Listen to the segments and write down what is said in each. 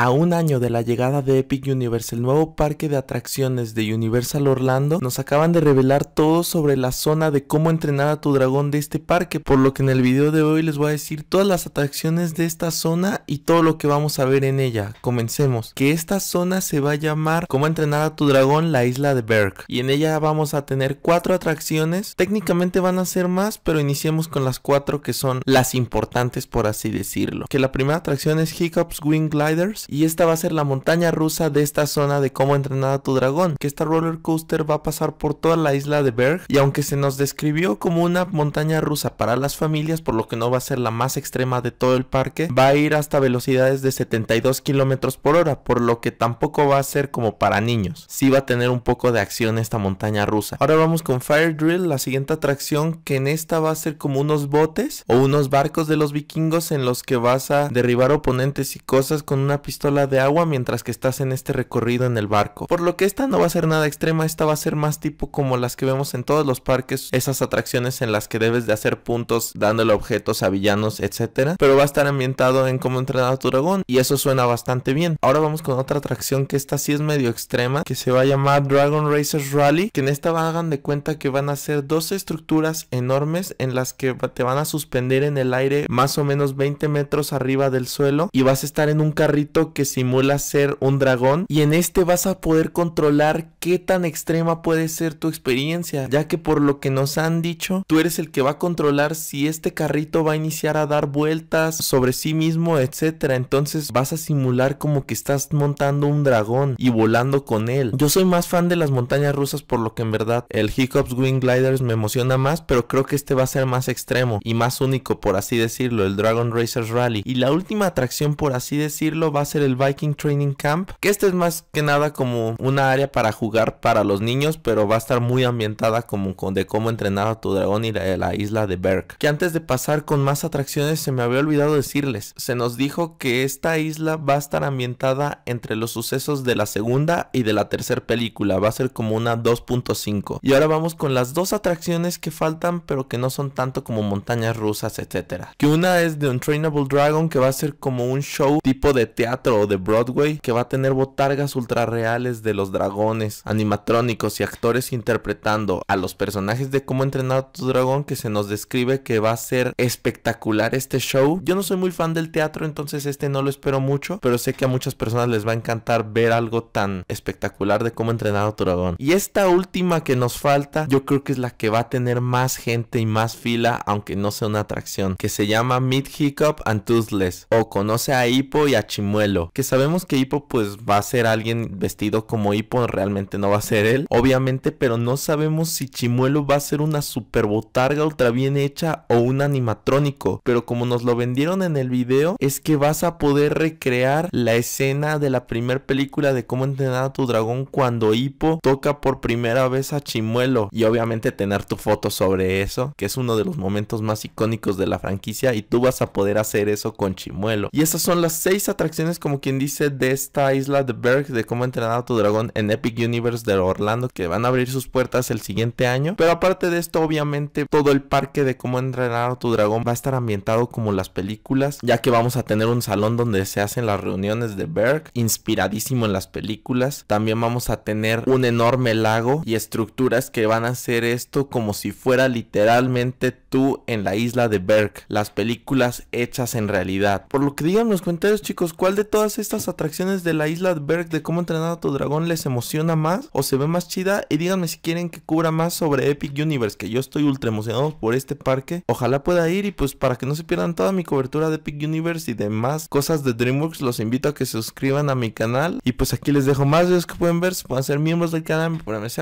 A un año de la llegada de Epic Universe, el nuevo parque de atracciones de Universal Orlando, nos acaban de revelar todo sobre la zona de cómo entrenar a tu dragón de este parque, por lo que en el video de hoy les voy a decir todas las atracciones de esta zona y todo lo que vamos a ver en ella. Comencemos, que esta zona se va a llamar cómo entrenar a tu dragón la isla de Berk. y en ella vamos a tener cuatro atracciones, técnicamente van a ser más, pero iniciemos con las cuatro que son las importantes por así decirlo. Que la primera atracción es Hiccups Wing Gliders, y esta va a ser la montaña rusa de esta zona de cómo entrenar a tu dragón, que esta roller coaster va a pasar por toda la isla de Berg y aunque se nos describió como una montaña rusa para las familias, por lo que no va a ser la más extrema de todo el parque, va a ir hasta velocidades de 72 kilómetros por hora, por lo que tampoco va a ser como para niños. Sí va a tener un poco de acción esta montaña rusa. Ahora vamos con Fire Drill, la siguiente atracción que en esta va a ser como unos botes o unos barcos de los vikingos en los que vas a derribar oponentes y cosas con una pistola de agua mientras que estás en este recorrido en el barco. Por lo que esta no va a ser nada extrema, esta va a ser más tipo como las que vemos en todos los parques, esas atracciones en las que debes de hacer puntos dándole objetos a villanos, etcétera, pero va a estar ambientado en cómo entrenar a tu dragón y eso suena bastante bien. Ahora vamos con otra atracción que esta sí es medio extrema, que se va a llamar Dragon Racers Rally, que en esta hagan de cuenta que van a ser dos estructuras enormes en las que te van a suspender en el aire más o menos 20 metros arriba del suelo y vas a estar en un carrito que simula ser un dragón y en este vas a poder controlar qué tan extrema puede ser tu experiencia, ya que por lo que nos han dicho, tú eres el que va a controlar si este carrito va a iniciar a dar vueltas sobre sí mismo, etcétera. Entonces vas a simular como que estás montando un dragón y volando con él. Yo soy más fan de las montañas rusas por lo que en verdad el Hiccups Wing Gliders me emociona más, pero creo que este va a ser más extremo y más único por así decirlo, el Dragon Racers Rally. Y la última atracción por así decirlo va a ser el Viking Training Camp, que este es más que nada como una área para jugar para los niños, pero va a estar muy ambientada como de cómo entrenar a tu dragón y la, isla de Berk. Que antes de pasar con más atracciones se me había olvidado decirles, se nos dijo que esta isla va a estar ambientada entre los sucesos de la segunda y de la tercera película, va a ser como una 2.5. Y ahora vamos con las dos atracciones que faltan, pero que no son tanto como montañas rusas, etcétera. Que una es The Untrainable Dragon, que va a ser como un show tipo de teatro o de Broadway que va a tener botargas ultra reales de los dragones, animatrónicos y actores interpretando a los personajes de cómo entrenar a tu dragón que se nos describe que va a ser espectacular este show. Yo no soy muy fan del teatro, entonces este no lo espero mucho, pero sé que a muchas personas les va a encantar ver algo tan espectacular de cómo entrenar a tu dragón. Y esta última que nos falta, yo creo que es la que va a tener más gente y más fila, aunque no sea una atracción, que se llama Mid Hiccup and Toothless, o conoce a Hippo y a Chimuel que sabemos que Hippo pues va a ser alguien vestido como Hippo, realmente no va a ser él, obviamente, pero no sabemos si Chimuelo va a ser una super botarga ultra bien hecha o un animatrónico. Pero como nos lo vendieron en el video, es que vas a poder recrear la escena de la primera película de cómo entrenar a tu dragón cuando Hippo toca por primera vez a Chimuelo. Y obviamente tener tu foto sobre eso, que es uno de los momentos más icónicos de la franquicia y tú vas a poder hacer eso con Chimuelo. Y esas son las seis atracciones como quien dice, de esta isla de Berg, de cómo entrenar a tu dragón en Epic Universe de Orlando, que van a abrir sus puertas el siguiente año. Pero aparte de esto, obviamente, todo el parque de cómo entrenar a tu dragón va a estar ambientado como las películas, ya que vamos a tener un salón donde se hacen las reuniones de Berg, inspiradísimo en las películas. También vamos a tener un enorme lago y estructuras que van a hacer esto como si fuera literalmente tú en la isla de Berg, las películas hechas en realidad. Por lo que digan los comentarios, chicos, ¿cuál de todas estas atracciones de la isla Berg de cómo entrenar a tu dragón les emociona más o se ve más chida? Y díganme si quieren que cubra más sobre Epic Universe, que yo estoy ultra emocionado por este parque. Ojalá pueda ir y pues para que no se pierdan toda mi cobertura de Epic Universe y demás cosas de DreamWorks, los invito a que se suscriban a mi canal. Y pues aquí les dejo más videos que pueden ver, si pueden ser miembros del canal, me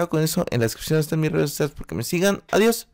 con eso en la descripción están mis redes sociales porque me sigan. Adiós.